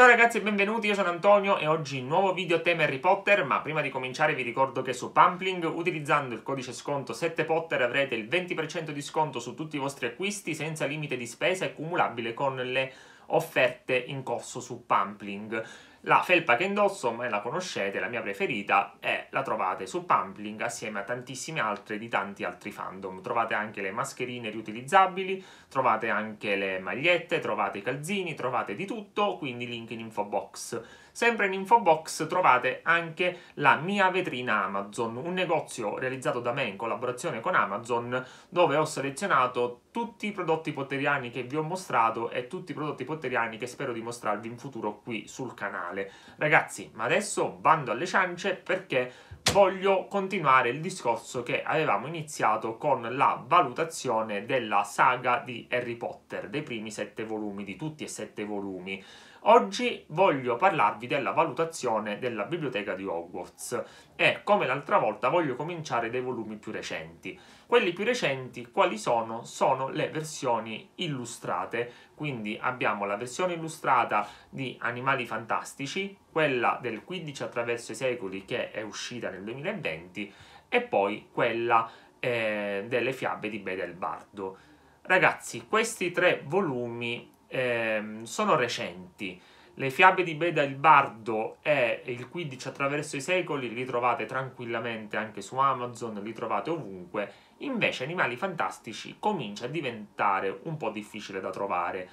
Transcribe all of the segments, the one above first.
Ciao ragazzi e benvenuti, io sono Antonio e oggi nuovo video tema Harry Potter, ma prima di cominciare vi ricordo che su Pumpling utilizzando il codice sconto 7Potter avrete il 20% di sconto su tutti i vostri acquisti senza limite di spesa e cumulabile con le offerte in corso su Pampling. La felpa che indosso, me la conoscete, la mia preferita, e la trovate su Pampling assieme a tantissime altre di tanti altri fandom. Trovate anche le mascherine riutilizzabili, trovate anche le magliette, trovate i calzini, trovate di tutto, quindi link in info box. Sempre in info box trovate anche la mia vetrina Amazon, un negozio realizzato da me in collaborazione con Amazon, dove ho selezionato tutti i prodotti poteriani che vi ho mostrato e tutti i prodotti poteriani fronteriani che spero di mostrarvi in futuro qui sul canale. Ragazzi, ma adesso bando alle ciance perché voglio continuare il discorso che avevamo iniziato con la valutazione della saga di Harry Potter, dei primi sette volumi, di tutti e sette volumi. Oggi voglio parlarvi della valutazione della biblioteca di Hogwarts e, come l'altra volta, voglio cominciare dai volumi più recenti. Quelli più recenti quali sono? Sono le versioni illustrate, quindi abbiamo la versione illustrata di Animali Fantastici, quella del 15 attraverso i secoli che è uscita nel 2020 e poi quella eh, delle fiabe di Bede Bardo. Ragazzi, questi tre volumi ehm, sono recenti. Le fiabe di Beda il Bardo e il Quidditch attraverso i secoli li trovate tranquillamente anche su Amazon, li trovate ovunque. Invece Animali Fantastici comincia a diventare un po' difficile da trovare.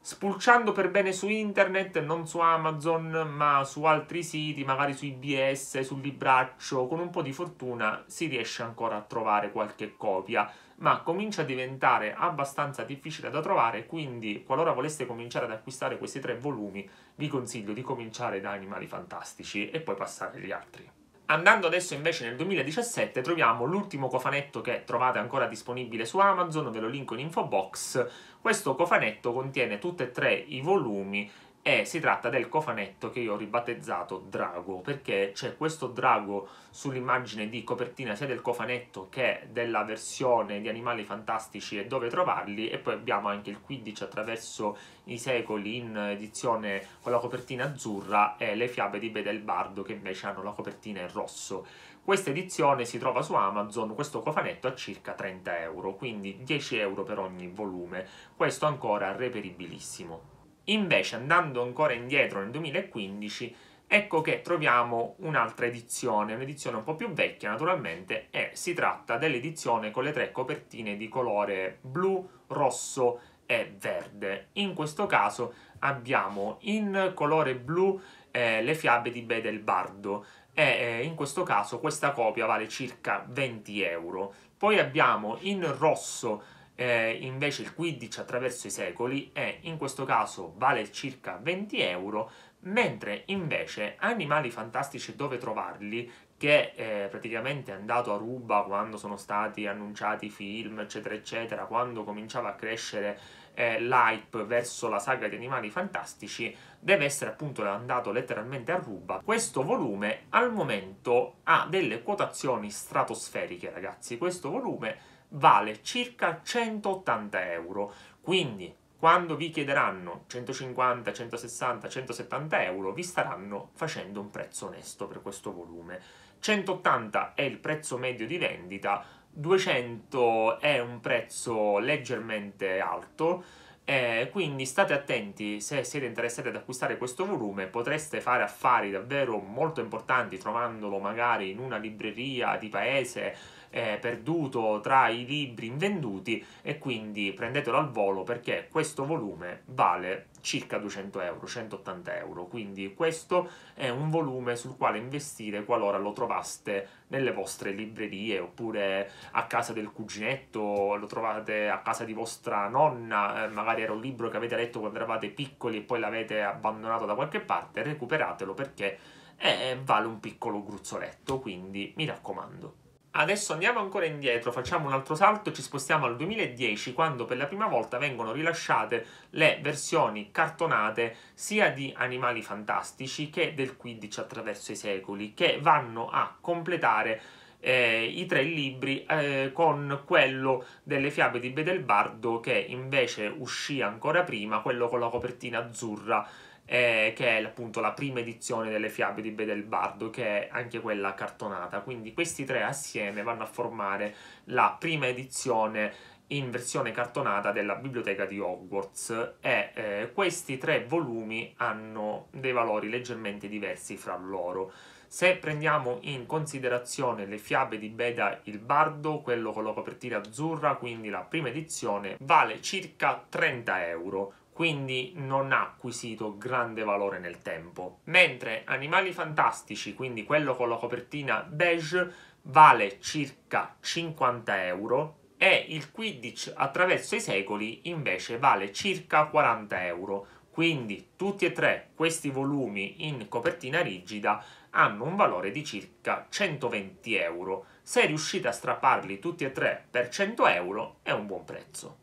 Spulciando per bene su internet, non su Amazon, ma su altri siti, magari su IBS, sul libraccio, con un po' di fortuna si riesce ancora a trovare qualche copia ma comincia a diventare abbastanza difficile da trovare, quindi qualora voleste cominciare ad acquistare questi tre volumi, vi consiglio di cominciare da Animali Fantastici e poi passare agli altri. Andando adesso invece nel 2017 troviamo l'ultimo cofanetto che trovate ancora disponibile su Amazon, ve lo linko in info box. Questo cofanetto contiene tutti e tre i volumi e eh, si tratta del cofanetto che io ho ribattezzato Drago, perché c'è questo Drago sull'immagine di copertina sia del cofanetto che della versione di Animali Fantastici e dove trovarli, e poi abbiamo anche il Quidditch attraverso i secoli in edizione con la copertina azzurra e le fiabe di Bedelbardo che invece hanno la copertina in rosso. Questa edizione si trova su Amazon, questo cofanetto a circa 30 euro, quindi 10 euro per ogni volume, questo ancora reperibilissimo. Invece andando ancora indietro nel 2015 ecco che troviamo un'altra edizione, un'edizione un po' più vecchia naturalmente e si tratta dell'edizione con le tre copertine di colore blu, rosso e verde. In questo caso abbiamo in colore blu eh, le fiabe di Bedelbardo e eh, in questo caso questa copia vale circa 20 euro. Poi abbiamo in rosso eh, invece il Quidditch attraverso i secoli e in questo caso vale circa 20 euro, mentre invece Animali Fantastici Dove Trovarli, che eh, praticamente è andato a ruba quando sono stati annunciati i film, eccetera, eccetera, quando cominciava a crescere eh, l'hype verso la saga di Animali Fantastici, deve essere appunto andato letteralmente a ruba. Questo volume al momento ha delle quotazioni stratosferiche, ragazzi. Questo volume vale circa 180 euro. Quindi quando vi chiederanno 150, 160, 170 euro, vi staranno facendo un prezzo onesto per questo volume. 180 è il prezzo medio di vendita, 200 è un prezzo leggermente alto, eh, quindi state attenti se siete interessati ad acquistare questo volume, potreste fare affari davvero molto importanti trovandolo magari in una libreria di paese eh, perduto tra i libri invenduti e quindi prendetelo al volo perché questo volume vale circa 200 euro, 180 euro, quindi questo è un volume sul quale investire qualora lo trovaste nelle vostre librerie oppure a casa del cuginetto, lo trovate a casa di vostra nonna, eh, magari era un libro che avete letto quando eravate piccoli e poi l'avete abbandonato da qualche parte, recuperatelo perché eh, vale un piccolo gruzzoletto, quindi mi raccomando. Adesso andiamo ancora indietro, facciamo un altro salto, ci spostiamo al 2010 quando per la prima volta vengono rilasciate le versioni cartonate sia di Animali Fantastici che del Quidditch attraverso i secoli che vanno a completare eh, i tre libri eh, con quello delle fiabe di Bedelbardo che invece uscì ancora prima, quello con la copertina azzurra eh, che è appunto la prima edizione delle fiabe di Bardo, che è anche quella cartonata. Quindi questi tre assieme vanno a formare la prima edizione in versione cartonata della biblioteca di Hogwarts e eh, questi tre volumi hanno dei valori leggermente diversi fra loro. Se prendiamo in considerazione le fiabe di Beda il Bardo, quello con la copertina azzurra, quindi la prima edizione, vale circa 30 euro, quindi non ha acquisito grande valore nel tempo. Mentre Animali Fantastici, quindi quello con la copertina beige, vale circa 50 euro e il Quidditch attraverso i secoli invece vale circa 40 euro. Quindi tutti e tre questi volumi in copertina rigida hanno un valore di circa 120 euro. Se riuscite a strapparli tutti e tre per 100 euro è un buon prezzo.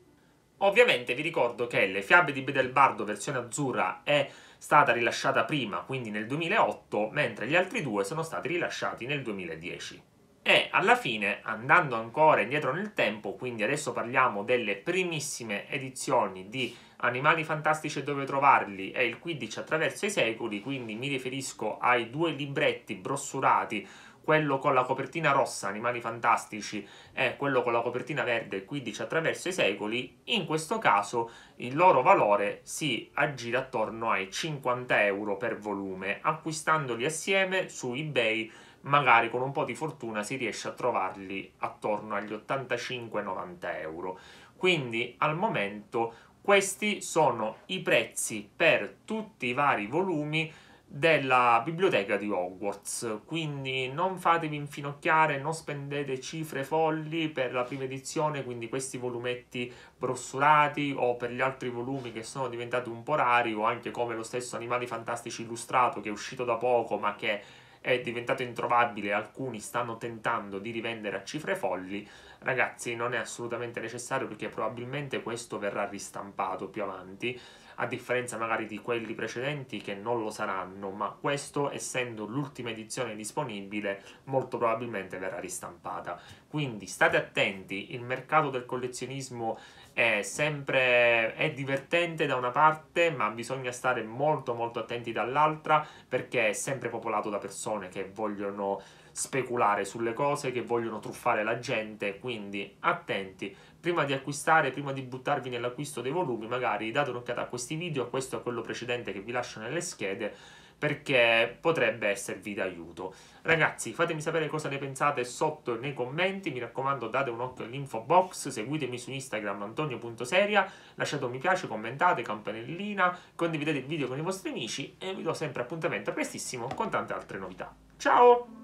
Ovviamente vi ricordo che Le fiabe di Bedelbardo versione azzurra è stata rilasciata prima, quindi nel 2008, mentre gli altri due sono stati rilasciati nel 2010. E alla fine, andando ancora indietro nel tempo, quindi adesso parliamo delle primissime edizioni di Animali Fantastici e Dove Trovarli e il Quidditch attraverso i secoli, quindi mi riferisco ai due libretti brossurati quello con la copertina rossa, Animali Fantastici, e quello con la copertina verde, 15 attraverso i secoli, in questo caso il loro valore si aggira attorno ai 50 euro per volume, acquistandoli assieme su eBay magari con un po' di fortuna si riesce a trovarli attorno agli 85-90 euro. Quindi al momento questi sono i prezzi per tutti i vari volumi della biblioteca di Hogwarts. Quindi non fatevi infinocchiare, non spendete cifre folli per la prima edizione, quindi questi volumetti brossurati o per gli altri volumi che sono diventati un po' rari o anche come lo stesso Animali Fantastici Illustrato che è uscito da poco ma che è diventato introvabile, alcuni stanno tentando di rivendere a cifre folli, ragazzi non è assolutamente necessario perché probabilmente questo verrà ristampato più avanti a differenza magari di quelli precedenti che non lo saranno, ma questo essendo l'ultima edizione disponibile molto probabilmente verrà ristampata. Quindi state attenti, il mercato del collezionismo è sempre è divertente da una parte, ma bisogna stare molto molto attenti dall'altra perché è sempre popolato da persone che vogliono speculare sulle cose, che vogliono truffare la gente, quindi attenti prima di acquistare, prima di buttarvi nell'acquisto dei volumi, magari date un'occhiata a questi video, a questo e a quello precedente che vi lascio nelle schede, perché potrebbe esservi d'aiuto. Ragazzi, fatemi sapere cosa ne pensate sotto nei commenti, mi raccomando date un occhio all'info box, seguitemi su Instagram antonio.seria, lasciate un mi piace, commentate, campanellina, condividete il video con i vostri amici e vi do sempre appuntamento prestissimo con tante altre novità. Ciao!